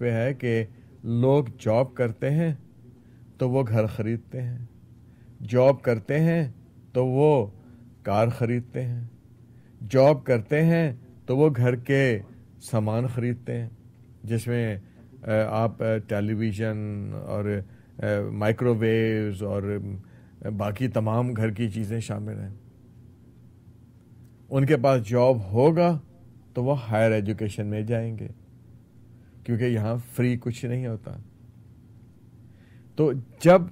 पे है कि लोग जॉब करते हैं तो वो घर खरीदते हैं जॉब करते हैं तो वो कार खरीदते हैं जॉब करते हैं तो वो घर के सामान खरीदते हैं जिसमें आप टेलीविज़न और माइक्रोवेव्स और बाकी तमाम घर की चीज़ें शामिल हैं उनके पास जॉब होगा तो वह हायर एजुकेशन में जाएंगे क्योंकि यहाँ फ्री कुछ नहीं होता तो जब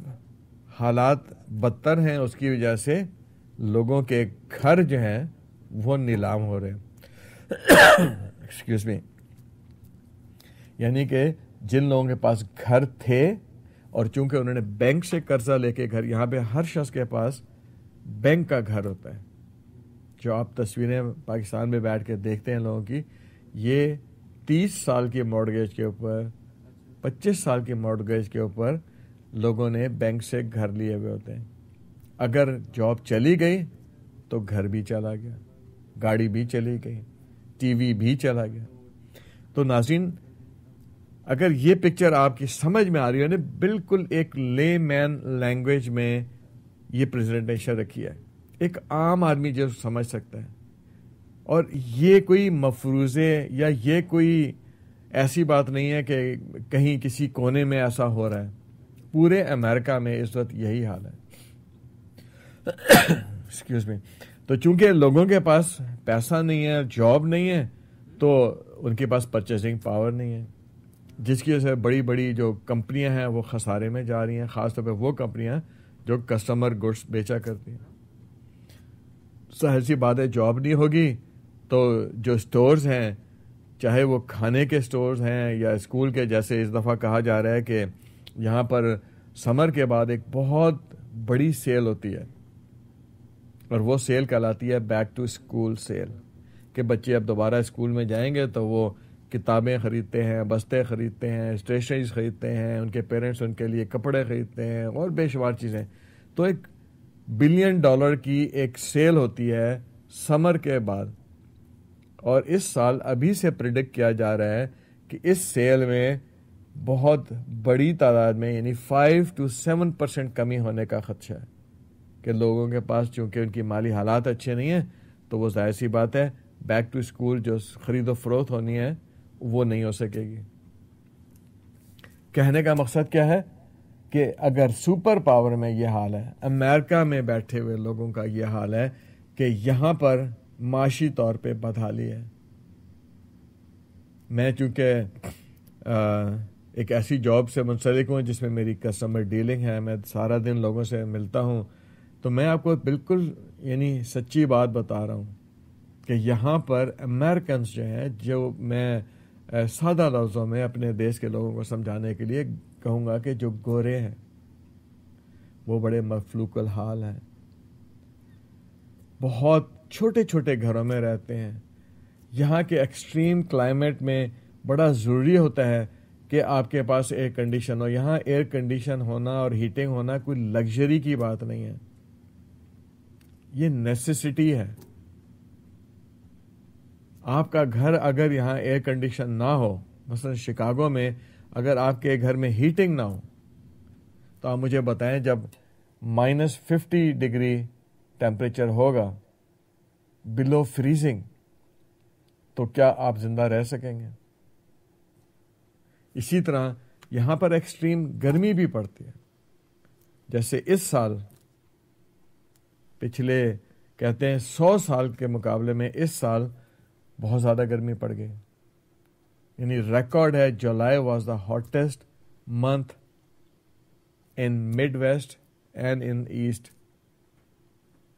हालात बदतर हैं उसकी वजह से लोगों के घर जो हैं वो नीलाम हो रहे हैं एक्सक्यूज मी यानी कि जिन लोगों के पास घर थे और चूंकि उन्होंने बैंक से कर्जा लेके घर यहाँ पे हर शख्स के पास बैंक का घर होता है जो आप तस्वीरें पाकिस्तान में बैठ के देखते हैं लोगों की ये तीस साल की मॉडगेज के ऊपर पच्चीस साल की मॉडगेज के ऊपर लोगों ने बैंक से घर लिए हुए होते हैं अगर जॉब चली गई तो घर भी चला गया गाड़ी भी चली गई टीवी भी चला गया तो नाजीन अगर ये पिक्चर आपकी समझ में आ रही हो ना बिल्कुल एक ले मैन लैंग्वेज में ये प्रेजेंटेशन रखी है एक आम आदमी जो समझ सकता है और ये कोई मफरूज़े या ये कोई ऐसी बात नहीं है कि कहीं किसी कोने में ऐसा हो रहा है पूरे अमेरिका में इस वक्त यही हाल है एक्सक्यूज मी तो चूंकि लोगों के पास पैसा नहीं है जॉब नहीं है तो उनके पास परचेजिंग पावर नहीं है जिसकी वजह से बड़ी बड़ी जो कंपनियां हैं वो खसारे में जा रही हैं ख़ासतौर पर वो कंपनियां जो कस्टमर गुड्स बेचा करती हैं सहज सी बात है जॉब नहीं होगी तो जो स्टोर्स हैं चाहे वो खाने के स्टोर्स हैं या स्कूल के जैसे इस दफ़ा कहा जा रहा है कि यहाँ पर समर के बाद एक बहुत बड़ी सेल होती है और वो सेल कहलाती है बैक टू स्कूल सेल कि बच्चे अब दोबारा स्कूल में जाएंगे तो वो किताबें ख़रीदते हैं बस्ते ख़रीदते हैं स्टेशनरीज ख़रीदते हैं उनके पेरेंट्स उनके लिए कपड़े ख़रीदते हैं और बेशुमार चीज़ें तो एक बिलियन डॉलर की एक सेल होती है समर के बाद और इस साल अभी से प्रिडिक्ट किया जा रहा है कि इस सेल में बहुत बड़ी तादाद में यानी फाइव टू सेवन परसेंट कमी होने का खदशा है कि लोगों के पास चूँकि उनकी माली हालात अच्छे नहीं हैं तो वो जाहिर सी बात है बैक टू स्कूल जो खरीद व फरोख्त होनी है वो नहीं हो सकेगी कहने का मकसद क्या है कि अगर सुपर पावर में यह हाल है अमेरिका में बैठे हुए लोगों का यह हाल है कि यहाँ पर माशी तौर पे बधा ली है मैं चूँकि एक ऐसी जॉब से मुंसलिक हूँ जिसमें मेरी कस्टमर डीलिंग है मैं सारा दिन लोगों से मिलता हूँ तो मैं आपको बिल्कुल यानी सच्ची बात बता रहा हूँ कि यहाँ पर अमेरिकन जो हैं जो मैं सादा लफ्ज़ों में अपने देश के लोगों को समझाने के लिए कहूँगा कि जो गोरे हैं वो बड़े मफलूकल हाल हैं बहुत छोटे छोटे घरों में रहते हैं यहाँ के एक्सट्रीम क्लाइमेट में बड़ा ज़रूरी होता है कि आपके पास एयर कंडीशन हो यहाँ एयर कंडीशन होना और हीटिंग होना कोई लग्जरी की बात नहीं है ये नेसेसिटी है आपका घर अगर यहाँ एयर कंडीशन ना हो मसलन शिकागो में अगर आपके घर में हीटिंग ना हो तो आप मुझे बताएं जब माइनस फिफ्टी डिग्री टेम्परेचर होगा बिलो फ्रीजिंग तो क्या आप जिंदा रह सकेंगे इसी तरह यहां पर एक्सट्रीम गर्मी भी पड़ती है जैसे इस साल पिछले कहते हैं सौ साल के मुकाबले में इस साल बहुत ज़्यादा गर्मी पड़ गई यानी रिकॉर्ड है July was the hottest month in mid west and in east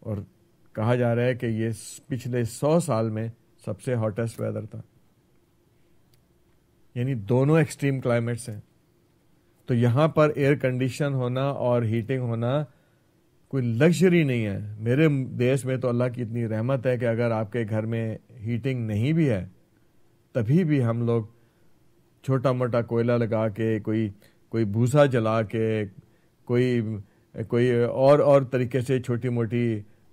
और कहा जा रहा है कि ये पिछले सौ साल में सबसे हॉटेस्ट वेदर था यानी दोनों एक्सट्रीम क्लाइमेट्स हैं तो यहाँ पर एयर कंडीशन होना और हीटिंग होना कोई लग्जरी नहीं है मेरे देश में तो अल्लाह की इतनी रहमत है कि अगर आपके घर में हीटिंग नहीं भी है तभी भी हम लोग छोटा मोटा कोयला लगा के कोई कोई भूसा जला के कोई कोई और और तरीके से छोटी मोटी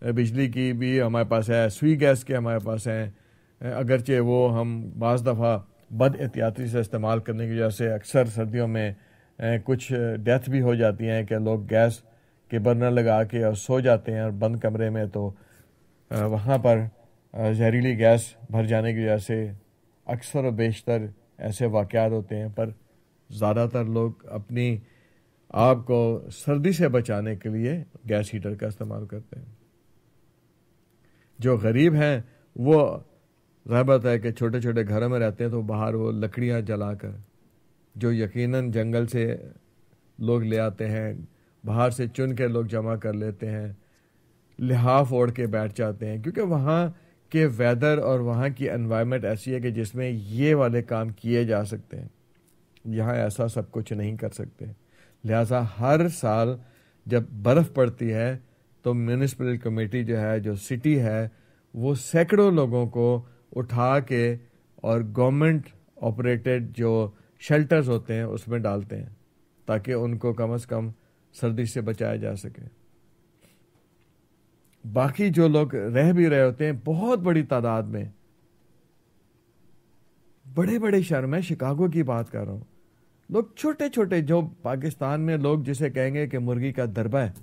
बिजली की भी हमारे पास है सुई गैस के हमारे पास हैं अगरचे वो हम बज़ दफ़ा बद एहतियाती से इस्तेमाल करने की वजह से अक्सर सर्दियों में कुछ डेथ भी हो जाती हैं कि लोग गैस के बर्नर लगा के और सो जाते हैं और बंद कमरे में तो वहाँ पर जहरीली गैस भर जाने की वजह से अक्सर और बेशतर ऐसे वाक़ात होते हैं पर ज़्यादातर लोग अपनी आप को सर्दी से बचाने के लिए गैस हीटर का इस्तेमाल करते हैं जो गरीब हैं वो रहबत है कि छोटे छोटे घरों में रहते हैं तो बाहर वो लकड़ियाँ जला कर जो यकीनन जंगल से लोग ले आते हैं बाहर से चुन के लोग जमा कर लेते हैं लिहाफ ओढ़ के बैठ जाते हैं क्योंकि वहाँ के वेदर और वहाँ की इन्वायरमेंट ऐसी है कि जिसमें ये वाले काम किए जा सकते हैं यहाँ ऐसा सब कुछ नहीं कर सकते लिहाजा हर साल जब बर्फ़ पड़ती है तो म्यूनिसपल कमेटी जो है जो सिटी है वो सैकड़ों लोगों को उठा के और गवर्नमेंट ऑपरेटेड जो शेल्टर्स होते हैं उसमें डालते हैं ताकि उनको कम से कम सर्दी से बचाया जा सके बाकी जो लोग रह भी रहे होते हैं बहुत बड़ी तादाद में बड़े बड़े शहर में शिकागो की बात कर रहा हूँ लोग छोटे छोटे जो पाकिस्तान में लोग जिसे कहेंगे कि मुर्गी का दरबा है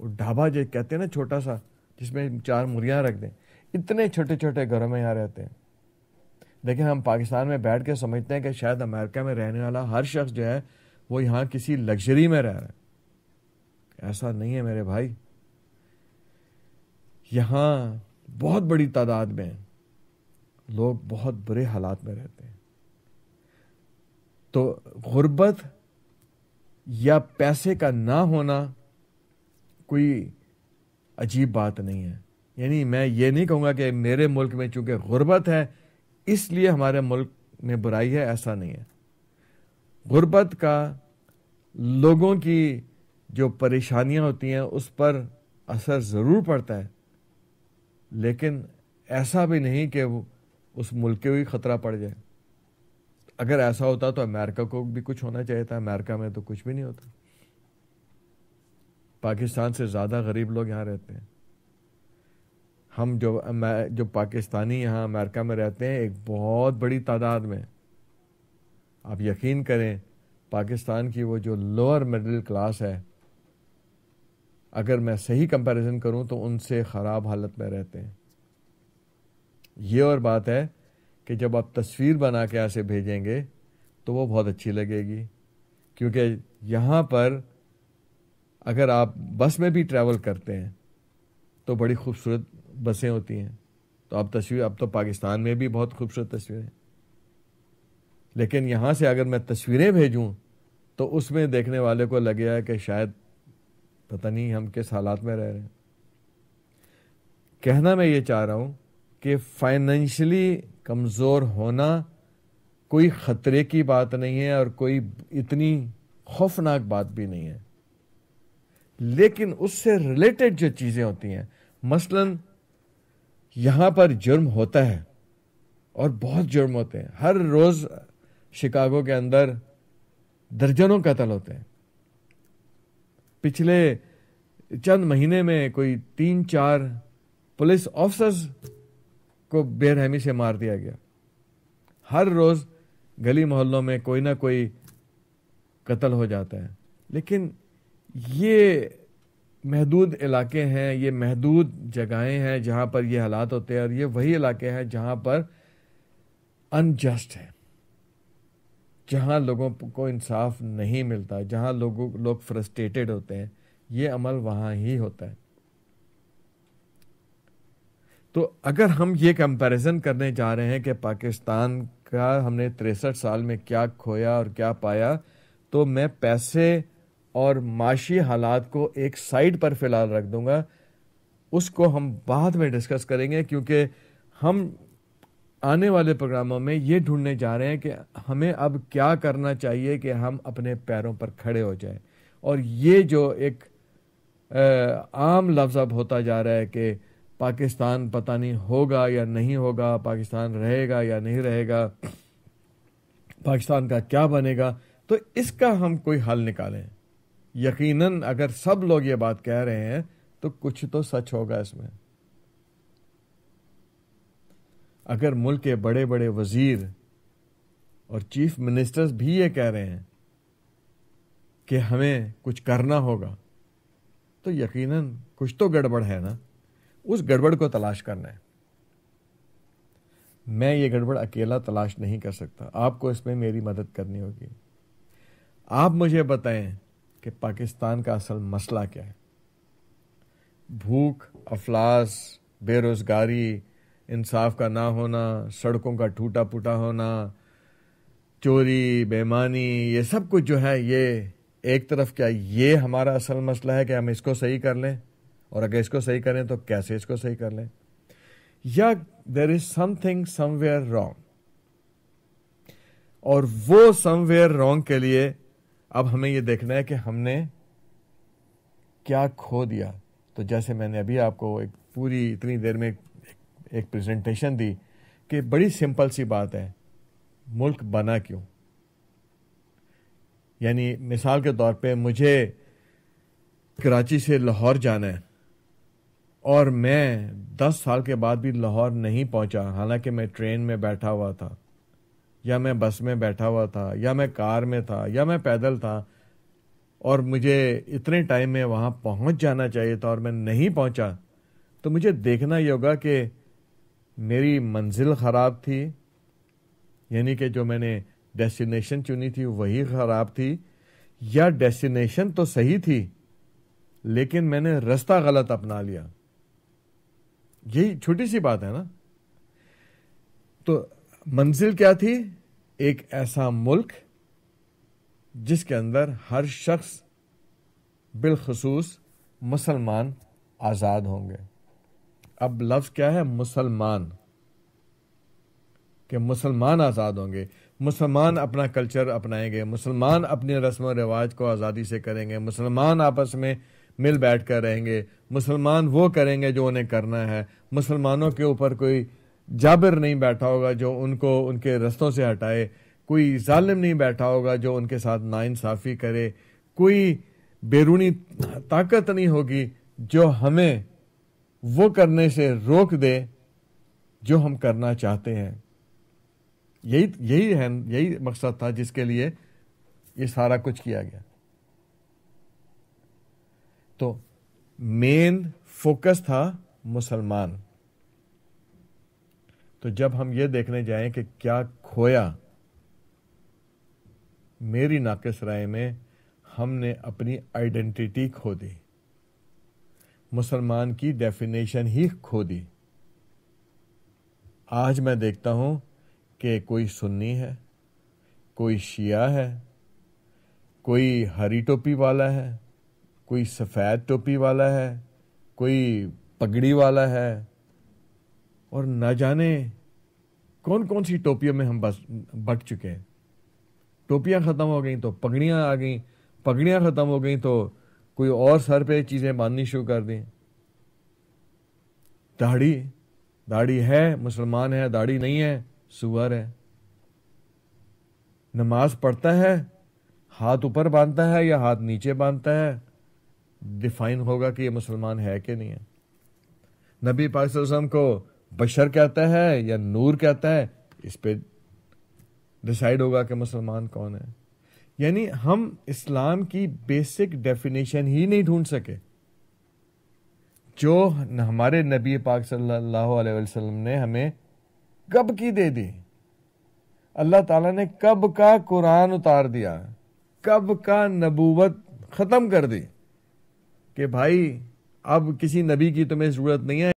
वो ढाबा जो कहते हैं ना छोटा सा जिसमें चार मुरियाँ रख दें इतने छोटे छोटे घरों में यहाँ रहते हैं लेकिन हम पाकिस्तान में बैठ के समझते हैं कि शायद अमेरिका में रहने वाला हर शख्स जो है वो यहाँ किसी लग्जरी में रह रहा है ऐसा नहीं है मेरे भाई यहाँ बहुत बड़ी तादाद में लोग बहुत बुरे हालात में रहते हैं तो गुर्बत या पैसे का ना होना कोई अजीब बात नहीं है यानी मैं ये नहीं कहूँगा कि मेरे मुल्क में चूँकि गुर्बत है इसलिए हमारे मुल्क में बुराई है ऐसा नहीं है गुर्बत का लोगों की जो परेशानियाँ होती हैं उस पर असर ज़रूर पड़ता है लेकिन ऐसा भी नहीं कि वो उस मुल्क के भी ख़तरा पड़ जाए अगर ऐसा होता तो अमेरिका को भी कुछ होना चाहिए था अमेरिका में तो कुछ भी नहीं होता पाकिस्तान से ज़्यादा गरीब लोग यहाँ रहते हैं हम जो जो पाकिस्तानी यहाँ अमेरिका में रहते हैं एक बहुत बड़ी तादाद में आप यकीन करें पाकिस्तान की वो जो लोअर मिडिल क्लास है अगर मैं सही कंपैरिजन करूं तो उनसे ख़राब हालत में रहते हैं ये और बात है कि जब आप तस्वीर बना के यहाँ से भेजेंगे तो वो बहुत अच्छी लगेगी क्योंकि यहाँ पर अगर आप बस में भी ट्रैवल करते हैं तो बड़ी खूबसूरत बसें होती हैं तो आप तस्वीर अब तो पाकिस्तान में भी बहुत खूबसूरत तस्वीरें लेकिन यहाँ से अगर मैं तस्वीरें भेजूँ तो उसमें देखने वाले को है कि शायद पता नहीं हम किस हालात में रह रहे हैं कहना मैं ये चाह रहा हूँ कि फाइनेंशली कमज़ोर होना कोई ख़तरे की बात नहीं है और कोई इतनी खौफनाक बात भी नहीं है लेकिन उससे रिलेटेड जो चीज़ें होती हैं मसलन यहां पर जुर्म होता है और बहुत जुर्म होते हैं हर रोज़ शिकागो के अंदर दर्जनों कत्ल होते हैं पिछले चंद महीने में कोई तीन चार पुलिस ऑफिसर्स को बेरहमी से मार दिया गया हर रोज़ गली मोहल्लों में कोई ना कोई कत्ल हो जाता है लेकिन ये महदूद इलाके हैं ये महदूद जगहें हैं जहाँ पर ये हालात होते हैं और ये वही इलाके हैं जहाँ पर अनजस्ट है जहाँ लोगों को इंसाफ नहीं मिलता जहाँ लोगों लोग फ्रस्ट्रेटेड होते हैं ये अमल वहाँ ही होता है तो अगर हम ये कंपैरिजन करने जा रहे हैं कि पाकिस्तान का हमने तिरसठ साल में क्या खोया और क्या पाया तो मैं पैसे और माशी हालात को एक साइड पर फिलहाल रख दूंगा उसको हम बाद में डिस्कस करेंगे क्योंकि हम आने वाले प्रोग्रामों में ये ढूंढने जा रहे हैं कि हमें अब क्या करना चाहिए कि हम अपने पैरों पर खड़े हो जाएं और ये जो एक आम लफ्ज़ अब होता जा रहा है कि पाकिस्तान पता नहीं होगा या नहीं होगा पाकिस्तान रहेगा या नहीं रहेगा पाकिस्तान का क्या बनेगा तो इसका हम कोई हल निकालें यकीनन अगर सब लोग ये बात कह रहे हैं तो कुछ तो सच होगा इसमें अगर मुल्क के बड़े बड़े वजीर और चीफ मिनिस्टर्स भी ये कह रहे हैं कि हमें कुछ करना होगा तो यकीनन कुछ तो गड़बड़ है ना उस गड़बड़ को तलाश करना है मैं ये गड़बड़ अकेला तलाश नहीं कर सकता आपको इसमें मेरी मदद करनी होगी आप मुझे बताएं कि पाकिस्तान का असल मसला क्या है भूख अफलास बेरोज़गारी इंसाफ का ना होना सड़कों का टूटा फूटा होना चोरी बेमानी ये सब कुछ जो है ये एक तरफ क्या ये हमारा असल मसला है कि हम इसको सही कर लें और अगर इसको सही करें तो कैसे इसको सही कर लें या there is something somewhere wrong और वो समवेयर रॉन्ग के लिए अब हमें ये देखना है कि हमने क्या खो दिया तो जैसे मैंने अभी आपको एक पूरी इतनी देर में एक प्रेजेंटेशन दी कि बड़ी सिंपल सी बात है मुल्क बना क्यों यानी मिसाल के तौर पे मुझे कराची से लाहौर जाना है और मैं दस साल के बाद भी लाहौर नहीं पहुंचा हालांकि मैं ट्रेन में बैठा हुआ था या मैं बस में बैठा हुआ था या मैं कार में था या मैं पैदल था और मुझे इतने टाइम में वहाँ पहुँच जाना चाहिए था और मैं नहीं पहुँचा तो मुझे देखना ये होगा कि मेरी मंजिल ख़राब थी यानी कि जो मैंने डेस्टिनेशन चुनी थी वही ख़राब थी या डेस्टिनेशन तो सही थी लेकिन मैंने रास्ता गलत अपना लिया यही छोटी सी बात है ना तो मंजिल क्या थी एक ऐसा मुल्क जिसके अंदर हर शख्स बिलखसूस मुसलमान आज़ाद होंगे अब लफ्ज़ क्या है मुसलमान कि मुसलमान आज़ाद होंगे मुसलमान अपना कल्चर अपनाएंगे मुसलमान अपने रस्म व रिवाज को आज़ादी से करेंगे मुसलमान आपस में मिल बैठ कर रहेंगे मुसलमान वो करेंगे जो उन्हें करना है मुसलमानों के ऊपर कोई जाबिर नहीं बैठा होगा जो उनको उनके रस्तों से हटाए कोई जालिम नहीं बैठा होगा जो उनके साथ नाइंसाफ़ी करे कोई बैरूनी ताकत नहीं होगी जो हमें वो करने से रोक दे जो हम करना चाहते हैं यही यही है यही मकसद था जिसके लिए ये सारा कुछ किया गया तो मेन फोकस था मुसलमान तो जब हम ये देखने जाएं कि क्या खोया मेरी नाकस राय में हमने अपनी आइडेंटिटी खो दी मुसलमान की डेफिनेशन ही खो दी आज मैं देखता हूं कि कोई सुन्नी है कोई शिया है कोई हरी टोपी वाला है कोई सफ़ेद टोपी वाला है कोई पगड़ी वाला है और ना जाने कौन कौन सी टोपियों में हम बस बट चुके हैं टोपियाँ ख़त्म हो गई तो पगड़ियाँ आ गई पगड़ियाँ ख़त्म हो गई तो कोई और सर पे चीज़ें बांधनी शुरू कर दी दाढ़ी दाढ़ी है मुसलमान है दाढ़ी नहीं है सुअर है नमाज पढ़ता है हाथ ऊपर बांधता है या हाथ नीचे बांधता है डिफाइन होगा कि ये मुसलमान है कि नहीं है नबी पाक को बशर कहता है या नूर कहता है इस पे डिसाइड होगा कि मुसलमान कौन है यानी हम इस्लाम की बेसिक डेफिनेशन ही नहीं ढूंढ सके जो हमारे नबी पाक सल्लल्लाहु अलैहि वसल्लम ने हमें कब की दे दी अल्लाह ताला ने कब का कुरान उतार दिया कब का नबूवत ख़त्म कर दी कि भाई अब किसी नबी की तुम्हें ज़रूरत नहीं है